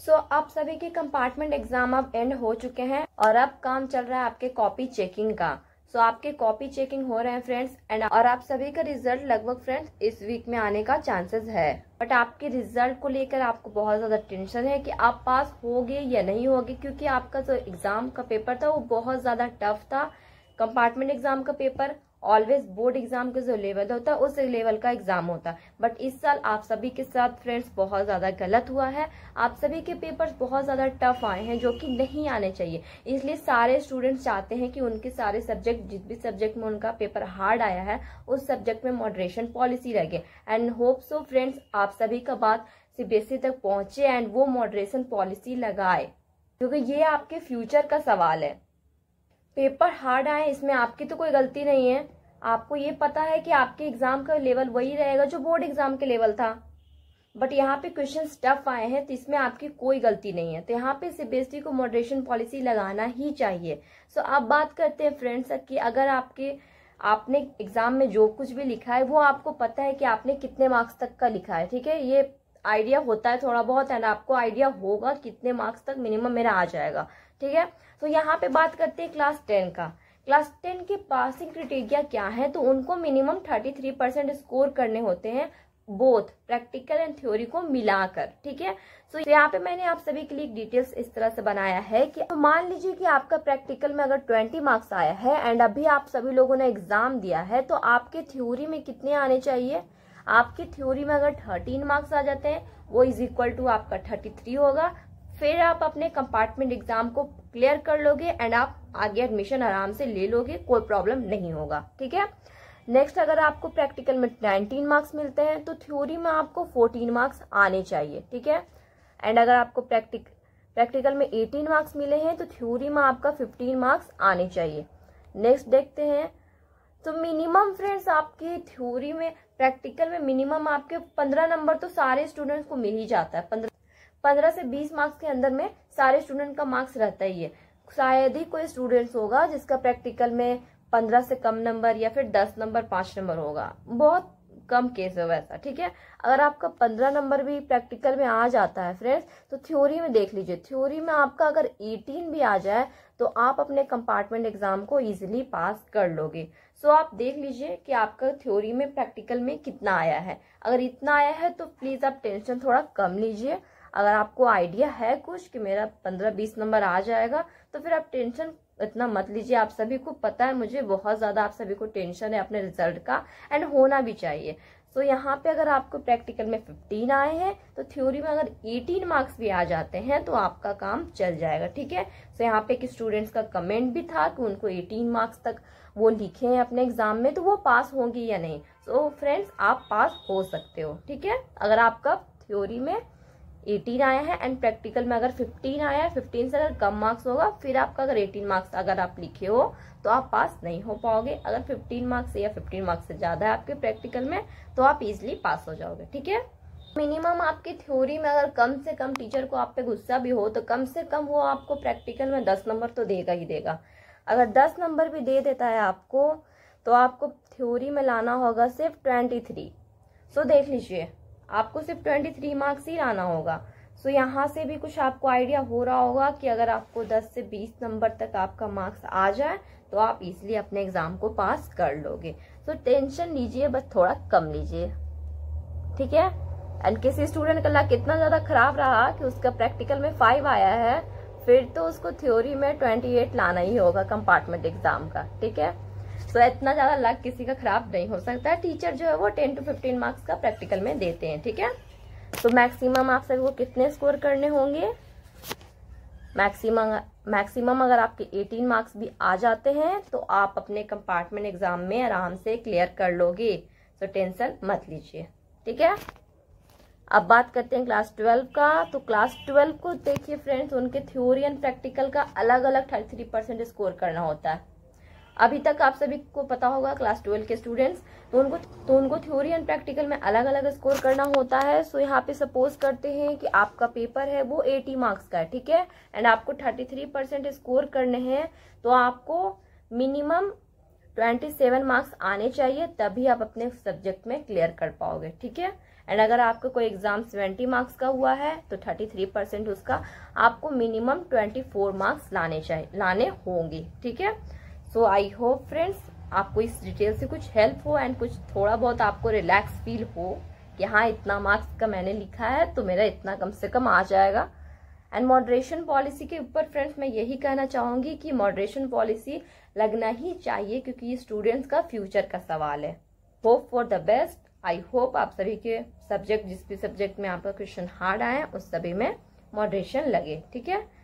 सो so, आप सभी के कंपार्टमेंट एग्जाम अब एंड हो चुके हैं और अब काम चल रहा है आपके कॉपी चेकिंग का सो so, आपके कॉपी चेकिंग हो रहे हैं फ्रेंड्स एंड और आप सभी का रिजल्ट लगभग फ्रेंड्स इस वीक में आने का चांसेस है बट आपके रिजल्ट को लेकर आपको बहुत ज्यादा टेंशन है कि आप पास होगे या नहीं होगे क्योंकि आपका जो एग्जाम का पेपर था वो बहुत ज्यादा टफ था कंपार्टमेंट एग्जाम का पेपर ऑलवेज बोर्ड एग्जाम का जो लेवल होता है उस लेवल का एग्जाम होता है बट इस साल आप सभी के साथ फ्रेंड्स बहुत ज्यादा गलत हुआ है आप सभी के पेपर्स बहुत ज्यादा टफ आए हैं जो कि नहीं आने चाहिए इसलिए सारे स्टूडेंट्स चाहते हैं कि उनके सारे सब्जेक्ट जिस भी सब्जेक्ट में उनका पेपर हार्ड आया है उस सब्जेक्ट में मॉडरेशन पॉलिसी लगे एंड होप सो फ्रेंड्स आप सभी का बात सीबीएसई तक पहुंचे एंड वो मॉडरेशन पॉलिसी लगाए क्योंकि ये आपके फ्यूचर का सवाल है पेपर हार्ड आए इसमें आपकी तो कोई गलती नहीं है आपको ये पता है कि आपके एग्जाम का लेवल वही रहेगा जो बोर्ड एग्जाम के लेवल था बट यहाँ पे क्वेश्चन टफ आए हैं तो इसमें आपकी कोई गलती नहीं है तो यहाँ पे सीबीएसई e को मॉडरेशन पॉलिसी लगाना ही चाहिए सो so, अब बात करते हैं फ्रेंड्स कि अगर आपके आपने एग्जाम में जो कुछ भी लिखा है वो आपको पता है कि आपने कितने मार्क्स तक का लिखा है ठीक है ये आइडिया होता है थोड़ा बहुत एंड आपको आइडिया होगा कितने मार्क्स तक मिनिमम मेरा आ जाएगा ठीक है तो यहाँ पे बात करते हैं क्लास टेन का क्लास टेन के पासिंग क्रिटेरिया क्या है तो उनको minimum thirty three percent score करने होते हैं बोथ प्रैक्टिकल एंड थ्योरी को मिलाकर ठीक है सो so, यहाँ पे मैंने आप सभी के लिए डिटेल्स इस तरह से बनाया है कि तो मान लीजिए कि आपका प्रैक्टिकल में अगर 20 मार्क्स आया है एंड अभी आप सभी लोगों ने एग्जाम दिया है तो आपके थ्योरी में कितने आने चाहिए आपके थ्योरी में अगर 13 मार्क्स आ जाते हैं वो इज इक्वल टू आपका 33 होगा फिर आप अपने कंपार्टमेंट एग्जाम को क्लियर कर लोगे एंड आप आगे एडमिशन आराम से ले लोगे कोई प्रॉब्लम नहीं होगा ठीक है नेक्स्ट अगर आपको प्रैक्टिकल में नाइनटीन मार्क्स मिलते हैं तो थ्योरी में आपको फोर्टीन मार्क्स आने चाहिए ठीक है एंड अगर आपको प्रैक्टिक प्रैक्टिकल में एटीन मार्क्स मिले हैं तो थ्योरी में आपका फिफ्टीन मार्क्स आने चाहिए नेक्स्ट देखते हैं तो मिनिमम फ्रेंड्स आपके थ्योरी में प्रैक्टिकल में मिनिमम आपके पंद्रह नंबर तो सारे स्टूडेंट्स को मिल ही जाता है पंद्रह पंद्रह से बीस मार्क्स के अंदर में सारे स्टूडेंट का मार्क्स रहता ही है शायद ही कोई स्टूडेंट्स होगा जिसका प्रैक्टिकल में पंद्रह से कम नंबर या फिर दस नंबर पांच नंबर होगा बहुत कम केस है वैसा ठीक है अगर आपका पंद्रह नंबर भी प्रैक्टिकल में आ जाता है फ्रेंड्स तो थ्योरी में देख लीजिए थ्योरी में आपका अगर एटीन भी आ जाए तो आप अपने कंपार्टमेंट एग्जाम को इजीली पास कर लोगे सो आप देख लीजिए कि आपका थ्योरी में प्रैक्टिकल में कितना आया है अगर इतना आया है तो प्लीज आप टेंशन थोड़ा कम लीजिए अगर आपको आइडिया है कुछ कि मेरा पंद्रह बीस नंबर आ जाएगा तो फिर आप टेंशन इतना मत लीजिए आप सभी को पता है मुझे बहुत ज़्यादा आप सभी को टेंशन है अपने रिजल्ट का एंड होना भी चाहिए सो so, यहाँ पे अगर आपको प्रैक्टिकल में 15 आए हैं तो थ्योरी में अगर 18 मार्क्स भी आ जाते हैं तो आपका काम चल जाएगा ठीक है सो so, यहाँ पे स्टूडेंट्स का कमेंट भी था कि उनको 18 मार्क्स तक वो लिखे हैं अपने एग्जाम में तो वो पास होंगी या नहीं सो so, फ्रेंड्स आप पास हो सकते हो ठीक है अगर आपका थ्योरी में एटीन आया है एंड प्रैक्टिकल में अगर फिफ्टीन आया है फिफ्टीन से अगर कम मार्क्स होगा फिर आपका अगर एटीन मार्क्स अगर आप लिखे हो तो आप पास नहीं हो पाओगे अगर फिफ्टीन मार्क्स या फिफ्टीन मार्क्स से ज़्यादा है आपके प्रैक्टिकल में तो आप इजिली पास हो जाओगे ठीक है मिनिमम आपकी थ्योरी में अगर कम से कम टीचर को आप पे गुस्सा भी हो तो कम से कम वो आपको प्रैक्टिकल में दस नंबर तो देगा ही देगा अगर दस नंबर भी दे देता है आपको तो आपको थ्योरी में लाना होगा सिर्फ ट्वेंटी थ्री सो देख लीजिए आपको सिर्फ ट्वेंटी थ्री मार्क्स ही लाना होगा सो so, यहाँ से भी कुछ आपको आइडिया हो रहा होगा कि अगर आपको दस से बीस नंबर तक आपका मार्क्स आ जाए तो आप इजीली अपने एग्ज़ाम को पास कर लोगे सो so, टेंशन लीजिए बस थोड़ा कम लीजिए ठीक है एंड किसी स्टूडेंट का लक इतना ज़्यादा खराब रहा कि उसका प्रैक्टिकल में फाइव आया है फिर तो उसको थ्योरी में ट्वेंटी एट लाना ही होगा कंपार्टमेंट एग्ज़ाम का ठीक है सो तो so, इतना ज़्यादा लक किसी का खराब नहीं हो सकता टीचर जो है वो टेन टू फिफ्टीन मार्क्स का प्रैक्टिकल में देते हैं ठीक है तो मैक्सिमम आप सभी को कितने स्कोर करने होंगे मैक्सिमम मैक्सिमम अगर आपके 18 मार्क्स भी आ जाते हैं तो आप अपने कंपार्टमेंट एग्जाम में आराम से क्लियर कर लोगे तो टेंशन मत लीजिए ठीक है अब बात करते हैं क्लास ट्वेल्व का तो क्लास ट्वेल्व को देखिए फ्रेंड्स उनके थ्योरी एंड प्रैक्टिकल का अलग अलग थर्टी थ्री परसेंट स्कोर करना होता है अभी तक आप सभी को पता होगा क्लास ट्वेल्व के स्टूडेंट्स तो उनको तो उनको थ्योरी एंड प्रैक्टिकल में अलग अलग स्कोर करना होता है सो यहाँ पे सपोज करते हैं कि आपका पेपर है वो एटी मार्क्स का है ठीक है एंड आपको थर्टी थ्री परसेंट स्कोर करने हैं तो आपको मिनिमम ट्वेंटी सेवन मार्क्स आने चाहिए तभी आप अपने सब्जेक्ट में क्लियर कर पाओगे ठीक है एंड अगर आपका कोई एग्जाम सेवेंटी मार्क्स का हुआ है तो थर्टी थ्री परसेंट उसका आपको मिनिमम ट्वेंटी फोर मार्क्स लाने चाहिए लाने होंगे ठीक है सो आई होप फ्रेंड्स आपको इस डिटेल से कुछ हेल्प हो एंड कुछ थोड़ा बहुत आपको रिलैक्स फील हो कि हाँ इतना मार्क्स का मैंने लिखा है तो मेरा इतना कम से कम आ जाएगा एंड मॉडरेशन पॉलिसी के ऊपर फ्रेंड्स मैं यही कहना चाहूंगी कि मॉडरेशन पॉलिसी लगना ही चाहिए क्योंकि ये स्टूडेंट्स का फ्यूचर का सवाल है hope for the best I hope आप सभी के सब्जेक्ट जिस भी सब्जेक्ट में आपका क्वेश्चन हार्ड आए उस सभी में मॉडरेशन लगे ठीक है